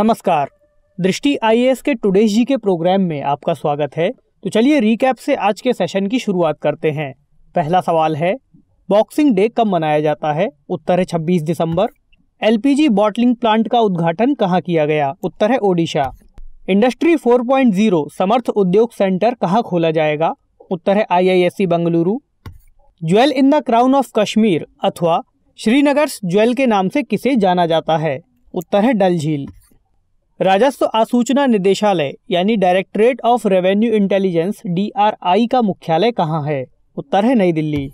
नमस्कार दृष्टि आईएएस के टुडेज जी के प्रोग्राम में आपका स्वागत है तो चलिए रीकैप से आज के सेशन की शुरुआत करते हैं पहला सवाल है बॉक्सिंग डे कब मनाया जाता है उत्तर है छब्बीस दिसंबर एलपीजी बॉटलिंग प्लांट का उद्घाटन कहाँ किया गया उत्तर है ओडिशा इंडस्ट्री 4.0 समर्थ उद्योग सेंटर कहाँ खोला जाएगा उत्तर है IISc e, Bengaluru jewel in the crown of Kashmir अथवा श्रीनगर ज्वेल के नाम से किसे जाना जाता है उत्तर है डल झील राजस्व आसूचना निदेशालय यानी directorate of revenue intelligence D का मुख्यालय कहाँ है उत्तर है नई दिल्ली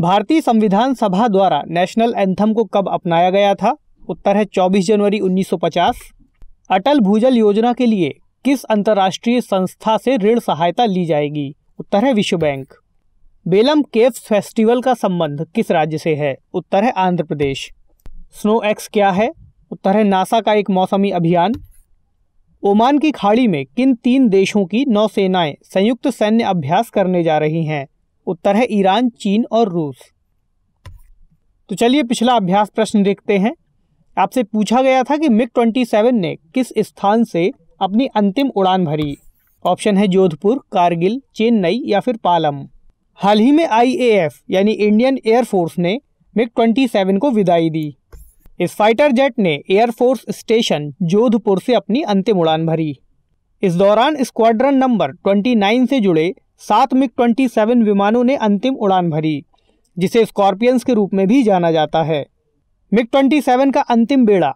भारतीय संविधान सभा द्वारा नेशनल एंथम को कब अपनाया गया था उत्तर है 24 जनवरी 1950 अटल भूजल योजना के लिए किस अंतर्राष्ट्रीय संस्था से ऋण सहायता ली जाएगी उत्तर है विश्व बैंक बेलम केव्स फेस्टिवल का संबंध किस राज्य से है उत्तर है आंध्र प्रदेश स्नो एक्स क्या है उत्तर है नासा का एक मौसमी अभियान ओमान की खाड़ी में किन तीन देशों की नौसेनाएं संयुक्त सैन्य अभ्यास करने जा रही हैं उत्तर है ईरान चीन और रूस तो चलिए पिछला अभ्यास प्रश्न देखते हैं आपसे पूछा गया था कि मिग ट्वेंटी सेवन ने किस स्थान से अपनी अंतिम उड़ान भरी ऑप्शन है जोधपुर कारगिल चेन्नई या फिर पालम हाल ही में आईएएफ यानी इंडियन एयरफोर्स ने मिग ट्वेंटी सेवन को विदाई दी इस फाइटर जेट ने एयरफोर्स स्टेशन जोधपुर से अपनी अंतिम उड़ान भरी इस दौरान स्क्वाड्रन नंबर 29 से जुड़े सात मिग 27 विमानों ने अंतिम उड़ान भरी जिसे स्कॉर्पियंस के रूप में भी जाना जाता है मिग 27 का अंतिम बेड़ा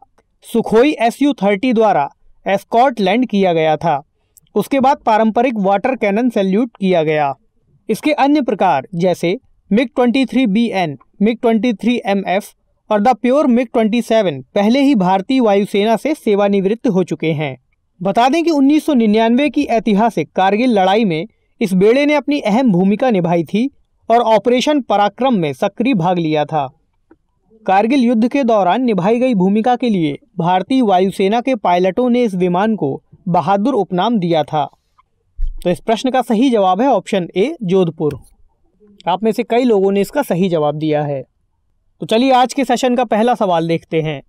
सुखोई एस यू थर्टी द्वारा एस्कॉट लैंड किया गया था उसके बाद पारंपरिक वाटर कैनन सैल्यूट किया गया इसके अन्य प्रकार जैसे MiG 23 B N MiG 23 M F और द प्योर मिग 27 पहले ही भारतीय वायुसेना से सेवानिवृत्त हो चुके हैं बता दें कि 1999 की ऐतिहासिक कारगिल लड़ाई में इस बेड़े ने अपनी अहम भूमिका निभाई थी और ऑपरेशन पराक्रम में सक्रिय भाग लिया था कारगिल युद्ध के दौरान निभाई गई भूमिका के लिए भारतीय वायुसेना के पायलटों ने इस विमान को बहादुर उपनाम दिया था तो इस प्रश्न का सही जवाब है ऑप्शन ए जोधपुर आप में से कई लोगों ने इसका सही जवाब दिया है तो चलिए आज के सेशन का पहला सवाल देखते हैं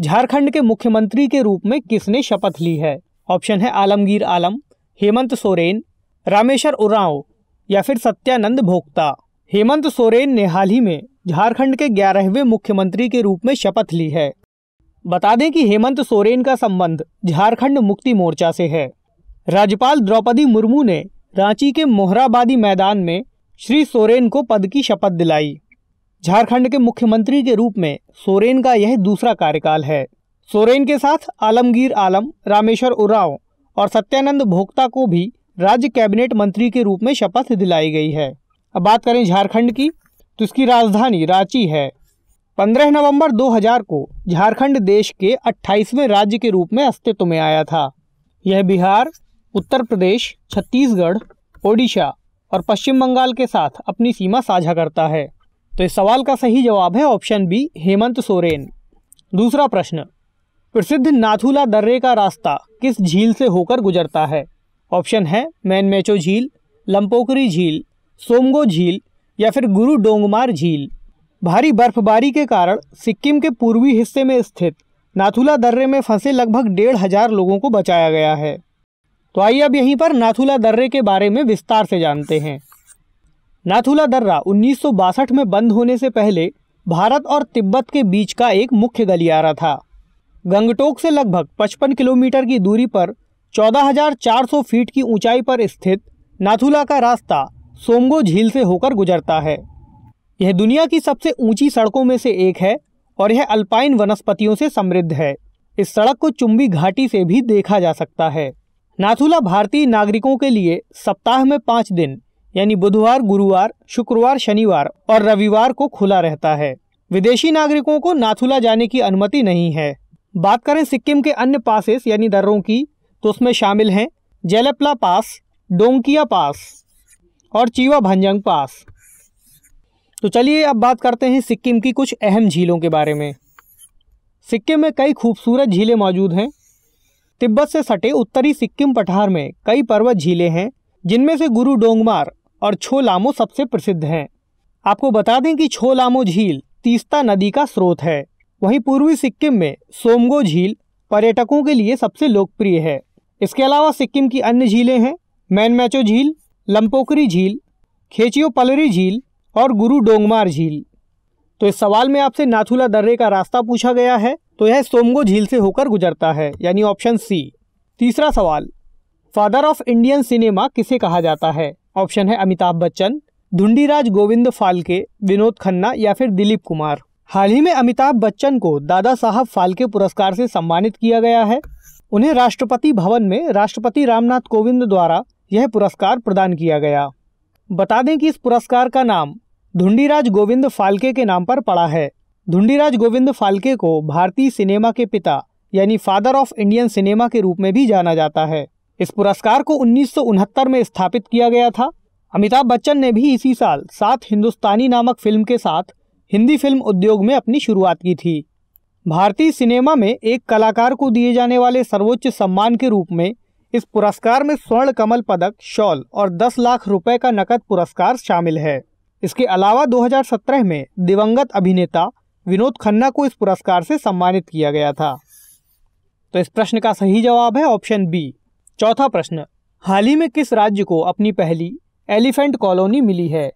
झारखंड के मुख्यमंत्री के रूप में किसने शपथ ली है ऑप्शन है आलमगीर आलम हेमंत सोरेन रामेश्वर उरांव या फिर सत्यानंद भोक्ता हेमंत सोरेन ने हाल ही में झारखंड के ग्यारहवें मुख्यमंत्री के रूप में शपथ ली है बता दें कि हेमंत सोरेन का संबंध झारखंड मुक्ति मोर्चा से है राज्यपाल द्रौपदी मुर्मू ने रांची के मोहराबादी मैदान में श्री सोरेन को पद की शपथ दिलाई झारखंड के मुख्यमंत्री के रूप में सोरेन का यह दूसरा कार्यकाल है सोरेन के साथ आलमगीर आलम रामेश्वर उराव और सत्यानंद भोक्ता को भी राज्य कैबिनेट मंत्री के रूप में शपथ दिलाई गई है अब बात करें झारखंड की तो इसकी राजधानी रांची है 15 नवंबर 2000 को झारखंड देश के 28वें राज्य के रूप में अस्तित्व में आया था यह बिहार उत्तर प्रदेश छत्तीसगढ़ ओडिशा और पश्चिम बंगाल के साथ अपनी सीमा साझा करता है तो इस सवाल का सही जवाब है ऑप्शन बी हेमंत सोरेन दूसरा प्रश्न प्रसिद्ध नाथुला दर्रे का रास्ता किस झील से होकर गुजरता है ऑप्शन है मैनमेचो झील लंपोकरी झील सोमगो झील या फिर गुरु डोंगमार झील भारी बर्फबारी के कारण सिक्किम के पूर्वी हिस्से में स्थित नाथुला दर्रे में फंसे लगभग डेढ़ हजार लोगों को बचाया गया है तो आइए अब यहीं पर नाथुला दर्रे के बारे में विस्तार से जानते हैं नाथुला दर्रा उन्नीस में बंद होने से पहले भारत और तिब्बत के बीच का एक मुख्य गलियारा था गंगटोक से लगभग 55 किलोमीटर की दूरी पर 14,400 फीट की ऊंचाई पर स्थित नाथुला का रास्ता सोमगो झील से होकर गुजरता है यह दुनिया की सबसे ऊंची सड़कों में से एक है और यह अल्पाइन वनस्पतियों से समृद्ध है इस सड़क को चुंबी घाटी से भी देखा जा सकता है नाथुला भारतीय नागरिकों के लिए सप्ताह में पाँच दिन यानी बुधवार गुरुवार शुक्रवार शनिवार और रविवार को खुला रहता है विदेशी नागरिकों को नाथुला जाने की अनुमति नहीं है बात करें सिक्किम के अन्य पासेस यानी दर्रों की तो उसमें शामिल हैं जेलेपला पास डोंकिया पास और चीवा भंजंग पास तो चलिए अब बात करते हैं सिक्किम की कुछ अहम झीलों के बारे में सिक्किम में कई खूबसूरत झीलें मौजूद हैं तिब्बत से सटे उत्तरी सिक्किम पठार में कई पर्वत झीलें हैं जिनमें से गुरु डोंगमार और छोलामो सबसे प्रसिद्ध हैं आपको बता दें कि छोलामो झील तीस्ता नदी का स्रोत है वहीं पूर्वी सिक्किम में सोमगो झील पर्यटकों के लिए सबसे लोकप्रिय है इसके अलावा सिक्किम की अन्य झीलें हैं मैनमैचो झील लंपोकरी झील खेचियो पलरी झील और गुरु डोंगमार झील तो इस सवाल में आपसे नाथुला दर्रे का रास्ता पूछा गया है तो यह सोमगो झील से होकर गुजरता है यानी ऑप्शन सी तीसरा सवाल फादर ऑफ इंडियन सिनेमा किसे कहा जाता है ऑप्शन है अमिताभ बच्चन धुंडीराज गोविंद फाल्के विनोद खन्ना या फिर दिलीप कुमार हाल ही में अमिताभ बच्चन को दादा साहब फाल्के पुरस्कार से सम्मानित किया गया है उन्हें राष्ट्रपति भवन में राष्ट्रपति रामनाथ कोविंद द्वारा यह पुरस्कार प्रदान किया गया बता दें कि इस पुरस्कार का नाम धुंडीराज गोविंद फाल्के के नाम पर पड़ा है धुंडीराज गोविंद फाल्के को भारतीय सिनेमा के पिता यानी फादर ऑफ इंडियन सिनेमा के रूप में भी जाना जाता है इस पुरस्कार को उन्नीस में स्थापित किया गया था अमिताभ बच्चन ने भी इसी साल सात हिंदुस्तानी नामक फिल्म के साथ हिंदी फिल्म उद्योग में अपनी शुरुआत की थी भारतीय सिनेमा में एक कलाकार को दिए जाने वाले सर्वोच्च सम्मान के रूप में इस पुरस्कार में स्वर्ण कमल पदक शॉल और 10 लाख रुपए का नकद पुरस्कार शामिल है इसके अलावा 2017 में दिवंगत अभिनेता विनोद खन्ना को इस पुरस्कार से सम्मानित किया गया था तो इस प्रश्न का सही जवाब है ऑप्शन बी चौथा प्रश्न हाल ही में किस राज्य को अपनी पहली एलिफेंट कॉलोनी मिली है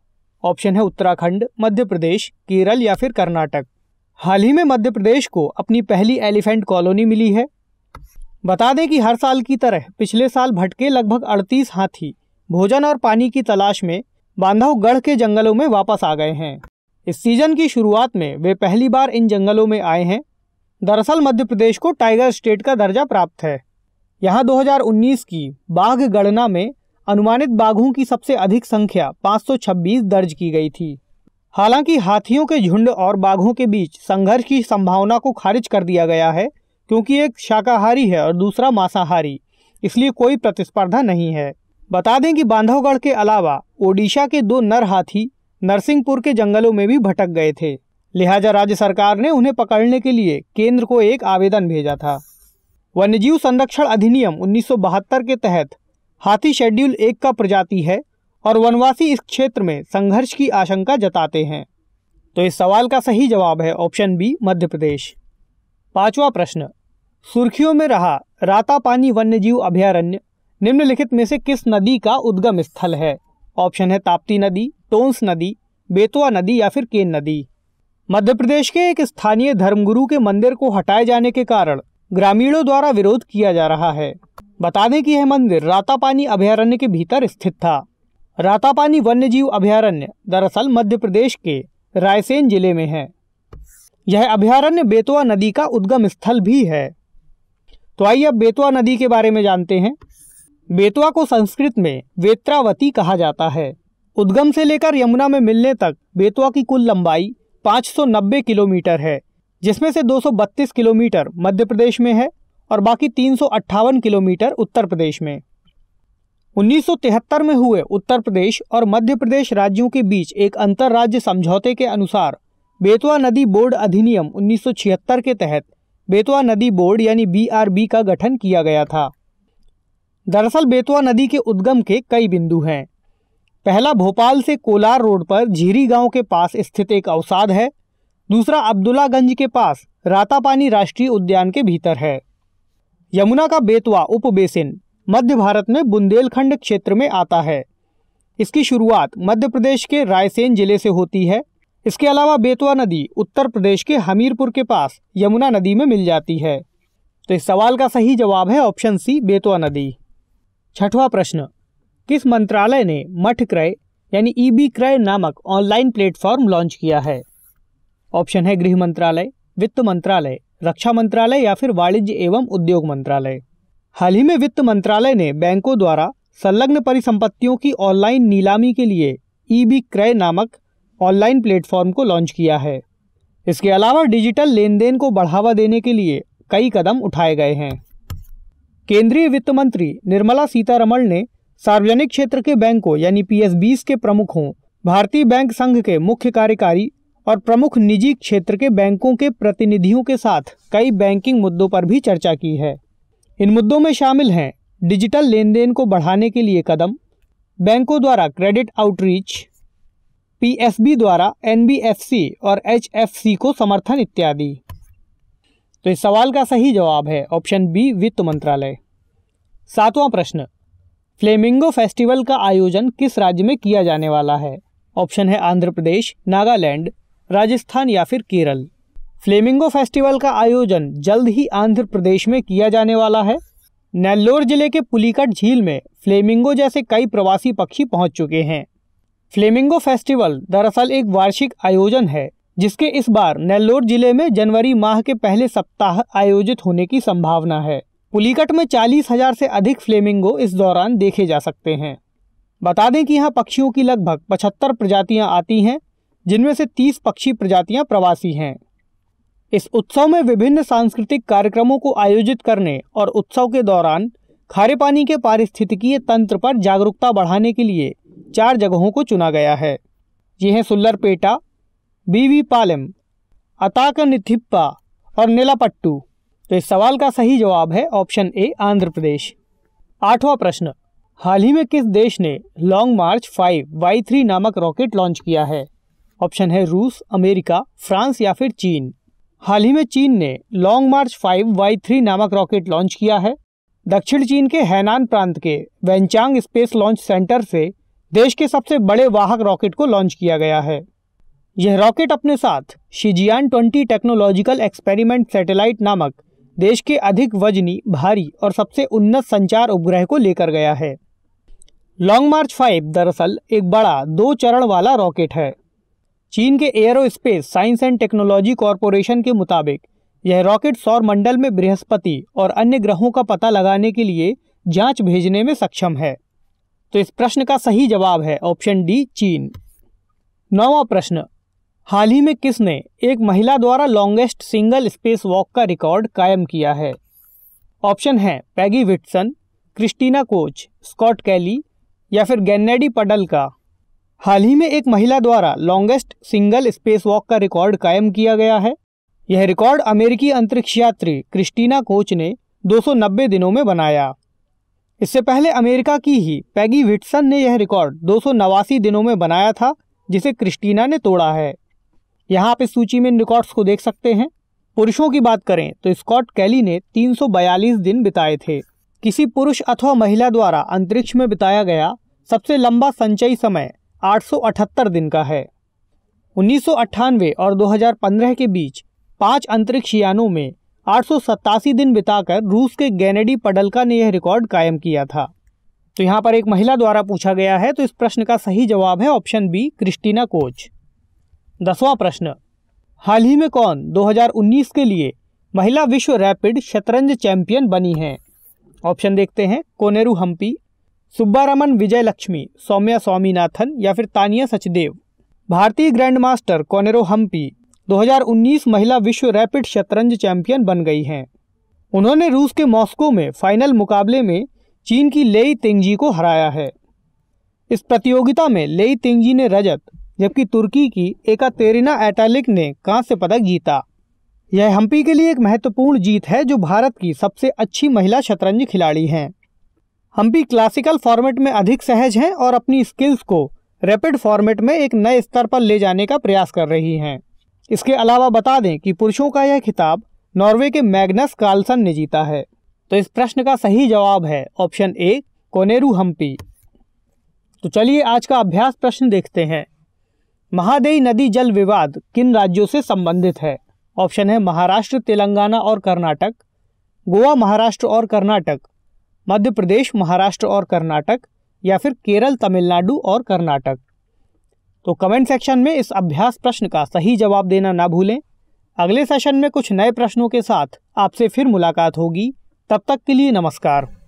ऑप्शन है उत्तराखंड मध्य प्रदेश केरल या फिर कर्नाटक हाल ही में मध्य प्रदेश को अपनी पहली एलिफेंट कॉलोनी मिली है बता दें कि हर साल की तरह पिछले साल भटके लगभग अड़तीस हाथी भोजन और पानी की तलाश में बांधवगढ़ के जंगलों में वापस आ गए हैं इस सीजन की शुरुआत में वे पहली बार इन जंगलों में आए हैं दरअसल मध्य प्रदेश को टाइगर स्टेट का दर्जा प्राप्त है यहाँ 2019 की बाघ गणना में अनुमानित बाघों की सबसे अधिक संख्या 526 दर्ज की गई थी हालांकि हाथियों के झुंड और बाघों के बीच संघर्ष की संभावना को खारिज कर दिया गया है क्योंकि एक शाकाहारी है और दूसरा मांसाहारी इसलिए कोई प्रतिस्पर्धा नहीं है बता दें कि बांधवगढ़ के अलावा ओडिशा के दो नर हाथी नरसिंहपुर के जंगलों में भी भटक गए थे लिहाजा राज्य सरकार ने उन्हें पकड़ने के लिए केंद्र को एक आवेदन भेजा था वन्यजीव संरक्षण अधिनियम 1972 के तहत हाथी शेड्यूल एक का प्रजाति है और वनवासी इस क्षेत्र में संघर्ष की आशंका जताते हैं तो इस सवाल का सही जवाब है ऑप्शन बी मध्य प्रदेश पांचवा प्रश्न सुर्खियों में रहा रातापानी वन्यजीव अभयारण्य निम्नलिखित में से किस नदी का उद्गम स्थल है ऑप्शन है ताप्ती नदी टोंस नदी बेतवा नदी या फिर केन नदी मध्य प्रदेश के एक स्थानीय धर्मगुरु के मंदिर को हटाए जाने के कारण ग्रामीणों द्वारा विरोध किया जा रहा है बता दें कि यह मंदिर रातापानी अभयारण्य के भीतर स्थित था रातापानी वन्यजीव अभयारण्य दरअसल मध्य प्रदेश के रायसेन जिले में है यह अभयारण्य बेतवा नदी का उद्गम स्थल भी है तो आइए अब बेतवा नदी के बारे में जानते हैं बेतवा को संस्कृत में वेत्रावती कहा जाता है उद्गम से लेकर यमुना में मिलने तक बेतवा की कुल लंबाई 590 किलोमीटर है जिसमें से 232 किलोमीटर मध्य प्रदेश में है और बाकी तीन किलोमीटर उत्तर प्रदेश में 1973 में हुए उत्तर प्रदेश और मध्य प्रदेश राज्यों के बीच एक राज्य समझौते के अनुसार बेतवा नदी बोर्ड अधिनियम 1976 के तहत बेतवा नदी बोर्ड यानी बीआरबी का गठन किया गया था दरअसल बेतवा नदी के उद्गम के कई बिंदु हैं पहला भोपाल से कोलार रोड पर झीरी गांव के पास स्थित एक अवसाद है दूसरा अब्दुल्लागंज के पास रातापानी राष्ट्रीय उद्यान के भीतर है यमुना का बेतवा उप बेसिन मध्य भारत में बुंदेलखंड क्षेत्र में आता है इसकी शुरुआत मध्य प्रदेश के रायसेन जिले से होती है इसके अलावा बेतवा नदी उत्तर प्रदेश के हमीरपुर के पास यमुना नदी में मिल जाती है तो इस सवाल का सही जवाब है ऑप्शन सी बेतवा नदी छठवां प्रश्न किस मंत्रालय ने मठ क्रय यानी ई बी क्रय नामक ऑनलाइन प्लेटफॉर्म लॉन्च किया है ऑप्शन है गृह मंत्रालय वित्त मंत्रालय रक्षा मंत्रालय या फिर वाणिज्य एवं उद्योग मंत्रालय हाल ही में वित्त मंत्रालय ने बैंकों द्वारा संलग्न परिसंपत्तियों की ऑनलाइन नीलामी के लिए ई बी क्रय नामक ऑनलाइन प्लेटफॉर्म को लॉन्च किया है इसके अलावा डिजिटल लेन देन को बढ़ावा देने के लिए कई कदम उठाए गए हैं केंद्रीय वित्त मंत्री निर्मला सीतारमण ने सार्वजनिक क्षेत्र के बैंकों यानी पी के प्रमुखों भारतीय बैंक संघ के मुख्य कार्यकारी और प्रमुख निजी क्षेत्र के बैंकों के प्रतिनिधियों के साथ कई बैंकिंग मुद्दों पर भी चर्चा की है इन मुद्दों में शामिल हैं डिजिटल लेन देन को बढ़ाने के लिए कदम बैंकों द्वारा क्रेडिट आउटरीच पीएसबी द्वारा एनबीएफसी और एचएफसी को समर्थन इत्यादि तो इस सवाल का सही जवाब है ऑप्शन बी वित्त मंत्रालय सातवां प्रश्न फ्लेमिंगो फेस्टिवल का आयोजन किस राज्य में किया जाने वाला है ऑप्शन है आंध्र प्रदेश नागालैंड राजस्थान या फिर केरल फ्लेमिंगो फेस्टिवल का आयोजन जल्द ही आंध्र प्रदेश में किया जाने वाला है नेल्लोर जिले के पुलिकट झील में फ्लेमिंगो जैसे कई प्रवासी पक्षी पहुंच चुके हैं फ्लेमिंगो फेस्टिवल दरअसल एक वार्षिक आयोजन है जिसके इस बार नेल्लोर जिले में जनवरी माह के पहले सप्ताह आयोजित होने की संभावना है पुलिकट में चालीस हजार से अधिक फ्लेमिंगो इस दौरान देखे जा सकते हैं बता दें कि यहाँ पक्षियों की लगभग पचहत्तर प्रजातियाँ आती हैं जिनमें से तीस पक्षी प्रजातियां प्रवासी हैं इस उत्सव में विभिन्न सांस्कृतिक कार्यक्रमों को आयोजित करने और उत्सव के दौरान खारे पानी के पारिस्थितिकीय तंत्र पर जागरूकता बढ़ाने के लिए चार जगहों को चुना गया है ये हैं सुल्लरपेटा बीवी पालम अताक निथिप्पा और नीलापट्टू तो इस सवाल का सही जवाब है ऑप्शन ए आंध्र प्रदेश आठवां प्रश्न हाल ही में किस देश ने Long March five Y three नामक रॉकेट लॉन्च किया है ऑप्शन है रूस अमेरिका फ्रांस या फिर चीन हाल ही में चीन ने Long March five Y three नामक रॉकेट लॉन्च किया है दक्षिण चीन के हैनान प्रांत के वेंचांग स्पेस लॉन्च सेंटर से देश के सबसे बड़े वाहक रॉकेट को लॉन्च किया गया है यह रॉकेट अपने साथ Shijian twenty technological experiment satellite नामक देश के अधिक वजनी भारी और सबसे उन्नत संचार उपग्रह को लेकर गया है लॉन्ग मार्च फाइव दरअसल एक बड़ा दो चरण वाला रॉकेट है चीन के aerospace science and technology corporation के मुताबिक यह रॉकेट सौर मंडल में बृहस्पति और अन्य ग्रहों का पता लगाने के लिए जांच भेजने में सक्षम है तो इस प्रश्न का सही जवाब है ऑप्शन डी चीन नौवा प्रश्न हाल ही में किसने एक महिला द्वारा लॉन्गेस्ट सिंगल स्पेस वॉक का रिकॉर्ड कायम किया है ऑप्शन है Peggy Whitson Christina Koch Scott Kelly या फिर गैनेडी पडल का हाल ही में एक महिला द्वारा लॉन्गेस्ट सिंगल स्पेस वॉक का रिकॉर्ड कायम किया गया है यह रिकॉर्ड अमेरिकी अंतरिक्ष यात्री क्रिस्टीना कोच ने 290 दिनों में बनाया इससे पहले अमेरिका की ही पैगी विटसन ने यह रिकॉर्ड दो दिनों में बनाया था जिसे क्रिस्टीना ने तोड़ा है यहाँ आप इस सूची में इन रिकॉर्ड्स को देख सकते हैं पुरुषों की बात करें तो स्कॉट कैली ने 342 दिन बिताए थे किसी पुरुष अथवा महिला द्वारा अंतरिक्ष में बिताया गया सबसे लंबा संचयी समय 878 दिन का है उन्नीस और 2015 के बीच पांच अंतरिक्ष यानों में आठ दिन बिताकर रूस के गैनेडी पडलका ने यह रिकॉर्ड कायम किया था तो यहाँ पर एक महिला द्वारा पूछा गया है तो इस प्रश्न का सही जवाब है ऑप्शन बी क्रिस्टीना कोच दसवां प्रश्न हाल ही में कौन 2019 के लिए महिला विश्व रैपिड शतरंज चैंपियन बनी है ऑप्शन देखते हैं कोनेरू हम्पी सुब्बारमन विजय लक्ष्मी सौम्या स्वामीनाथन या फिर तानिया सचदेव भारतीय ग्रैंड मास्टर कोनेरो हम्पी 2019 महिला विश्व रैपिड शतरंज चैंपियन बन गई हैं उन्होंने रूस के मॉस्को में फाइनल मुकाबले में चीन की लेई तेंगजी को हराया है इस प्रतियोगिता में लेई तेंगजी ने रजत जबकि तुर्की की एका तेरिना एटालिक ने कांस्य पदक जीता यह हम्पी के लिए एक महत्वपूर्ण जीत है जो भारत की सबसे अच्छी महिला शतरंज खिलाड़ी हैं हम भी क्लासिकल फॉर्मेट में अधिक सहज हैं और अपनी स्किल्स को रैपिड फॉर्मेट में एक नए स्तर पर ले जाने का प्रयास कर रही हैं इसके अलावा बता दें कि पुरुषों का यह खिताब नॉर्वे के मैग्नस कार्लसन ने जीता है तो इस प्रश्न का सही जवाब है ऑप्शन ए कोनेरू हम्पी तो चलिए आज का अभ्यास प्रश्न देखते हैं महादेई नदी जल विवाद किन राज्यों से संबंधित है ऑप्शन है महाराष्ट्र तेलंगाना और कर्नाटक गोवा महाराष्ट्र और कर्नाटक मध्य प्रदेश महाराष्ट्र और कर्नाटक या फिर केरल तमिलनाडु और कर्नाटक तो कमेंट सेक्शन में इस अभ्यास प्रश्न का सही जवाब देना ना भूलें अगले सेशन में कुछ नए प्रश्नों के साथ आपसे फिर मुलाकात होगी तब तक के लिए नमस्कार